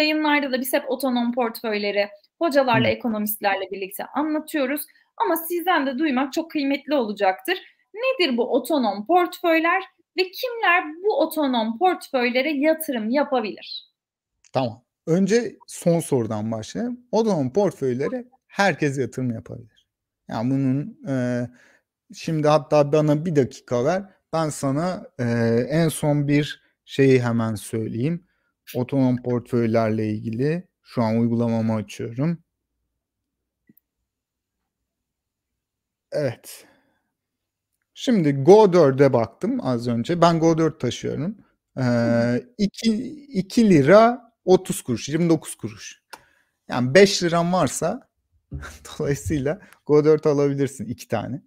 Yayınlarda da biz hep otonom portföyleri hocalarla, ekonomistlerle birlikte anlatıyoruz. Ama sizden de duymak çok kıymetli olacaktır. Nedir bu otonom portföyler ve kimler bu otonom portföylere yatırım yapabilir? Tamam. Önce son sorudan başlayalım. Otonom portföylere herkes yatırım yapabilir. Yani bunun e, şimdi hatta bana bir dakika ver. Ben sana e, en son bir şeyi hemen söyleyeyim otonom portföylerle ilgili şu an uygulamamı açıyorum. Evet. Şimdi Go 4'e baktım az önce. Ben Go 4 taşıyorum. Ee, 2, lira 30 kuruş, 29 kuruş. Yani 5 liran varsa dolayısıyla Go 4 alabilirsin iki tane.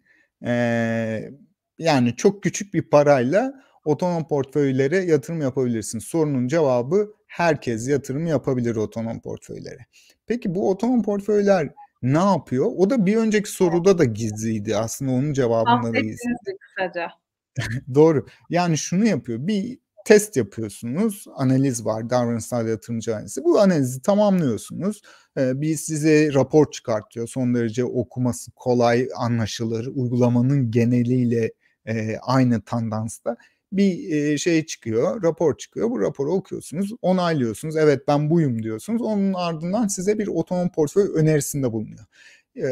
Ee, yani çok küçük bir parayla otonom portföylere yatırım yapabilirsin. Sorunun cevabı herkes yatırım yapabilir otonom portföylere. Peki bu otonom portföyler ne yapıyor? O da bir önceki soruda da gizliydi. Aslında onun cevabını da gizliydi. kısaca. Doğru. Yani şunu yapıyor. Bir test yapıyorsunuz. Analiz var. Davranışsal yatırımcı analizi. Bu analizi tamamlıyorsunuz. Ee, bir size rapor çıkartıyor. Son derece okuması kolay, anlaşılır. Uygulamanın geneliyle e, aynı tandansta bir şey çıkıyor, rapor çıkıyor. Bu raporu okuyorsunuz, onaylıyorsunuz. Evet ben buyum diyorsunuz. Onun ardından size bir otonom portföy önerisinde bulunuyor.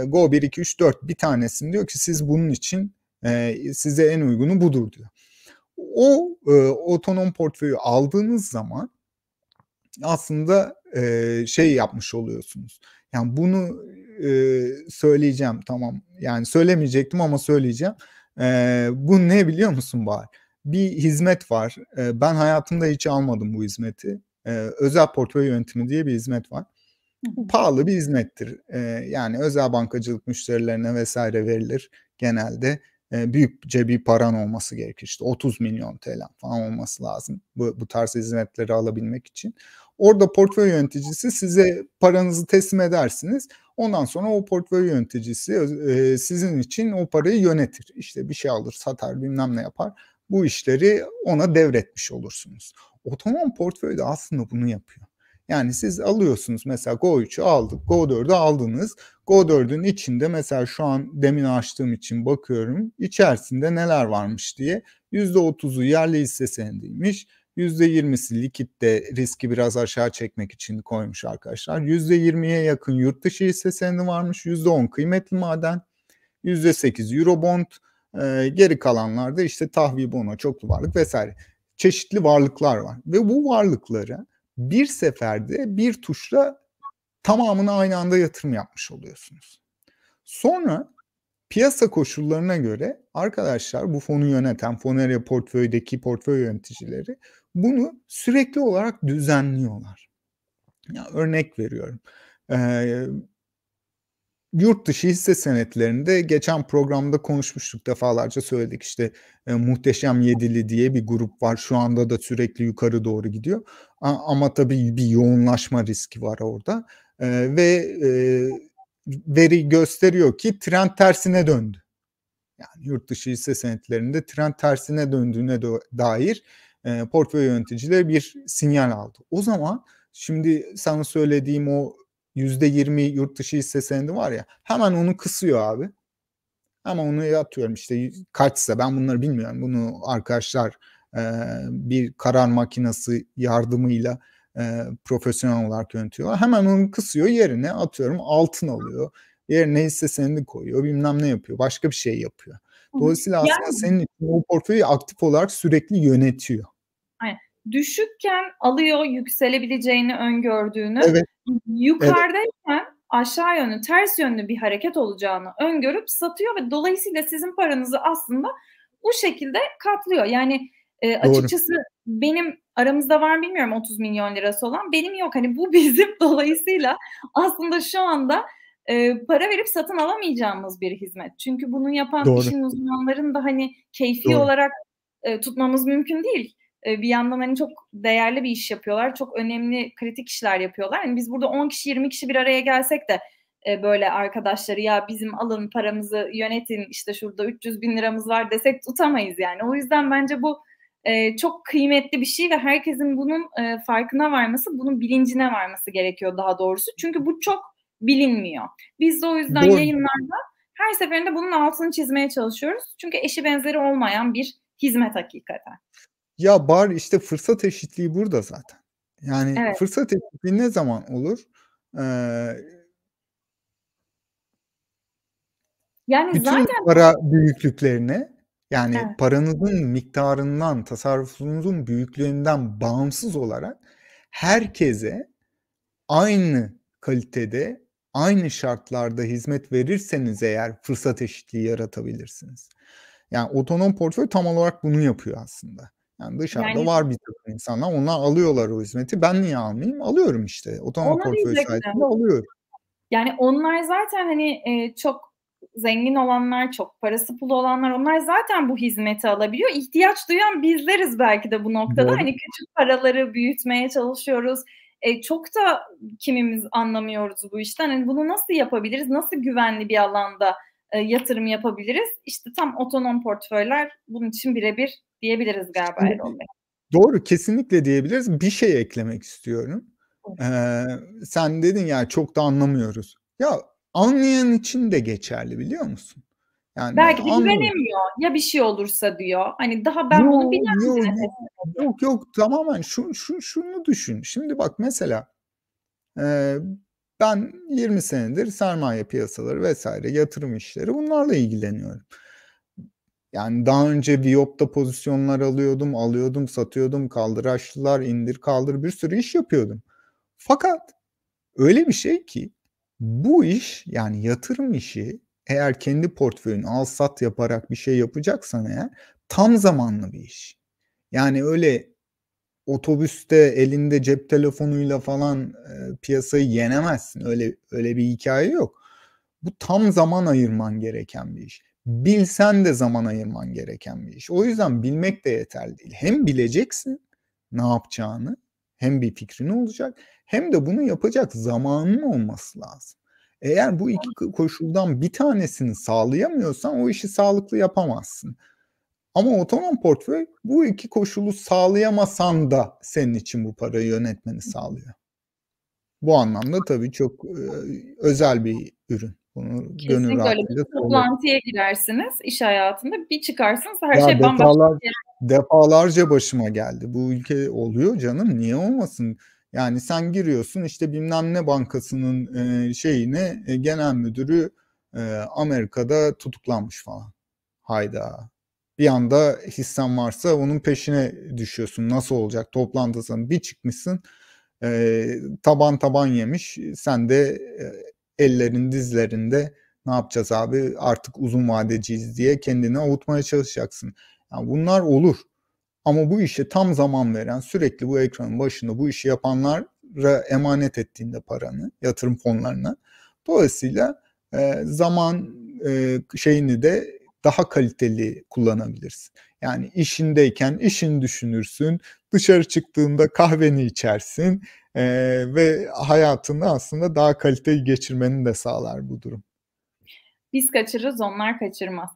Go 1, 2, 3, 4 bir tanesini diyor ki siz bunun için size en uygunu budur diyor. O e, otonom portföyü aldığınız zaman aslında şey yapmış oluyorsunuz. Yani bunu söyleyeceğim tamam. Yani söylemeyecektim ama söyleyeceğim. bu ne biliyor musun bari bir hizmet var. Ee, ben hayatımda hiç almadım bu hizmeti. Ee, özel portföy yönetimi diye bir hizmet var. Bu pahalı bir hizmettir. Ee, yani özel bankacılık müşterilerine vesaire verilir genelde. E, büyükçe bir paran olması gerekir. İşte 30 milyon TL falan olması lazım bu, bu tarz hizmetleri alabilmek için. Orada portföy yöneticisi size paranızı teslim edersiniz. Ondan sonra o portföy yöneticisi e, sizin için o parayı yönetir. İşte bir şey alır, satar, bilmem ne yapar bu işleri ona devretmiş olursunuz. Otonom portföy de aslında bunu yapıyor. Yani siz alıyorsunuz mesela Go 3'ü aldık, Go 4'ü aldınız. Go 4'ün içinde mesela şu an demin açtığım için bakıyorum içerisinde neler varmış diye. %30'u yerli hisse senediymiş. %20'si likitte riski biraz aşağı çekmek için koymuş arkadaşlar. %20'ye yakın yurt dışı hisse senedi varmış. %10 kıymetli maden. %8 Eurobond. Ee, geri kalanlarda işte tahvil bono, çoklu varlık vesaire. Çeşitli varlıklar var. Ve bu varlıkları bir seferde bir tuşla tamamını aynı anda yatırım yapmış oluyorsunuz. Sonra piyasa koşullarına göre arkadaşlar bu fonu yöneten Fonerya portföydeki portföy yöneticileri bunu sürekli olarak düzenliyorlar. Ya örnek veriyorum. Ee, yurt dışı hisse senetlerinde geçen programda konuşmuştuk defalarca söyledik işte e, muhteşem yedili diye bir grup var şu anda da sürekli yukarı doğru gidiyor A- ama tabii bir yoğunlaşma riski var orada e, ve e, veri gösteriyor ki trend tersine döndü yani yurt dışı hisse senetlerinde trend tersine döndüğüne dair e, portföy yöneticileri bir sinyal aldı o zaman şimdi sana söylediğim o %20 yurt dışı hisse senedi var ya hemen onu kısıyor abi. Ama onu yatıyorum işte kaçsa ben bunları bilmiyorum. Bunu arkadaşlar e, bir karar makinesi yardımıyla e, profesyonel olarak yönetiyorlar. Hemen onu kısıyor yerine atıyorum altın alıyor. Yerine hisse senedi koyuyor bilmem ne yapıyor. Başka bir şey yapıyor. Dolayısıyla aslında senin için o portföyü aktif olarak sürekli yönetiyor. Düşükken alıyor yükselebileceğini öngördüğünü. Evet yukarıdayken aşağı yönlü, ters yönlü bir hareket olacağını öngörüp satıyor ve dolayısıyla sizin paranızı aslında bu şekilde katlıyor. Yani e, Doğru. açıkçası benim aramızda var bilmiyorum 30 milyon lirası olan benim yok. Hani bu bizim dolayısıyla aslında şu anda e, para verip satın alamayacağımız bir hizmet. Çünkü bunu yapan Doğru. işin uzmanların da hani keyfi Doğru. olarak e, tutmamız mümkün değil. E, bir yandan hani çok değerli bir iş yapıyorlar. Çok önemli kritik işler yapıyorlar. Yani biz burada 10 kişi 20 kişi bir araya gelsek de e, böyle arkadaşları ya bizim alın paramızı yönetin işte şurada 300 bin liramız var desek tutamayız yani. O yüzden bence bu e, çok kıymetli bir şey ve herkesin bunun farkına varması, bunun bilincine varması gerekiyor daha doğrusu. Çünkü bu çok bilinmiyor. Biz de o yüzden Doğru. yayınlarda her seferinde bunun altını çizmeye çalışıyoruz. Çünkü eşi benzeri olmayan bir hizmet hakikaten. Ya bar işte fırsat eşitliği burada zaten. Yani Evet. fırsat eşitliği ne zaman olur? Eee Yani bütün zaten para büyüklüklerine, yani Evet. paranızın miktarından, tasarrufunuzun büyüklüğünden bağımsız olarak herkese aynı kalitede, aynı şartlarda hizmet verirseniz eğer fırsat eşitliği yaratabilirsiniz. Yani otonom portföy tam olarak bunu yapıyor aslında. Yani dışarıda yani, var bir takım insanlar. Ona alıyorlar o hizmeti. Ben niye almayayım? Alıyorum işte. Otomobil portföy sayesinde alıyorum. Yani onlar zaten hani e, çok zengin olanlar, çok parası pulu olanlar onlar zaten bu hizmeti alabiliyor. İhtiyaç duyan bizleriz belki de bu noktada. Doğru. Hani küçük paraları büyütmeye çalışıyoruz. E, çok da kimimiz anlamıyoruz bu işten. Hani bunu nasıl yapabiliriz? Nasıl güvenli bir alanda e, yatırım yapabiliriz? İşte tam otonom portföyler bunun için birebir diyebiliriz galiba Erol Bey. Doğru kesinlikle diyebiliriz. Bir şey eklemek istiyorum. Ee, sen dedin ya çok da anlamıyoruz. Ya anlayan için de geçerli biliyor musun? Yani Belki de güvenemiyor. Ya bir şey olursa diyor. Hani daha ben yok, bunu bilemem. Yok, yok, yok yok tamamen şu, şu, şunu düşün. Şimdi bak mesela e, ben 20 senedir sermaye piyasaları vesaire yatırım işleri bunlarla ilgileniyorum. Yani daha önce Viyop'ta pozisyonlar alıyordum, alıyordum, satıyordum, kaldıraçlılar, indir kaldır bir sürü iş yapıyordum. Fakat öyle bir şey ki bu iş yani yatırım işi eğer kendi portföyün al sat yaparak bir şey yapacaksan eğer tam zamanlı bir iş. Yani öyle otobüste elinde cep telefonuyla falan e, piyasayı yenemezsin. Öyle öyle bir hikaye yok. Bu tam zaman ayırman gereken bir iş bilsen de zaman ayırman gereken bir iş. O yüzden bilmek de yeterli değil. Hem bileceksin ne yapacağını hem bir fikrin olacak hem de bunu yapacak zamanın olması lazım. Eğer bu iki koşuldan bir tanesini sağlayamıyorsan o işi sağlıklı yapamazsın. Ama otonom portföy bu iki koşulu sağlayamasan da senin için bu parayı yönetmeni sağlıyor. Bu anlamda tabii çok özel bir ürün. Bunu gönül öyle. toplantıya girersiniz iş hayatında bir çıkarsınız her ya şey defalar, bambaşka. Defalarca başıma geldi. Bu ülke oluyor canım niye olmasın? Yani sen giriyorsun işte bilmem ne bankasının e, şeyine e, genel müdürü e, Amerika'da tutuklanmış falan. Hayda. Bir anda hissen varsa onun peşine düşüyorsun. Nasıl olacak? Toplantısın bir çıkmışsın e, taban taban yemiş. Sen de e, ellerin dizlerinde ne yapacağız abi artık uzun vadeciyiz diye kendini avutmaya çalışacaksın. Yani bunlar olur. Ama bu işe tam zaman veren, sürekli bu ekranın başında bu işi yapanlara emanet ettiğinde paranı, yatırım fonlarına. Dolayısıyla e, zaman e, şeyini de daha kaliteli kullanabilirsin. Yani işindeyken işini düşünürsün, dışarı çıktığında kahveni içersin, e, ve hayatını aslında daha kaliteli geçirmeni de sağlar bu durum. Biz kaçırırız onlar kaçırmaz.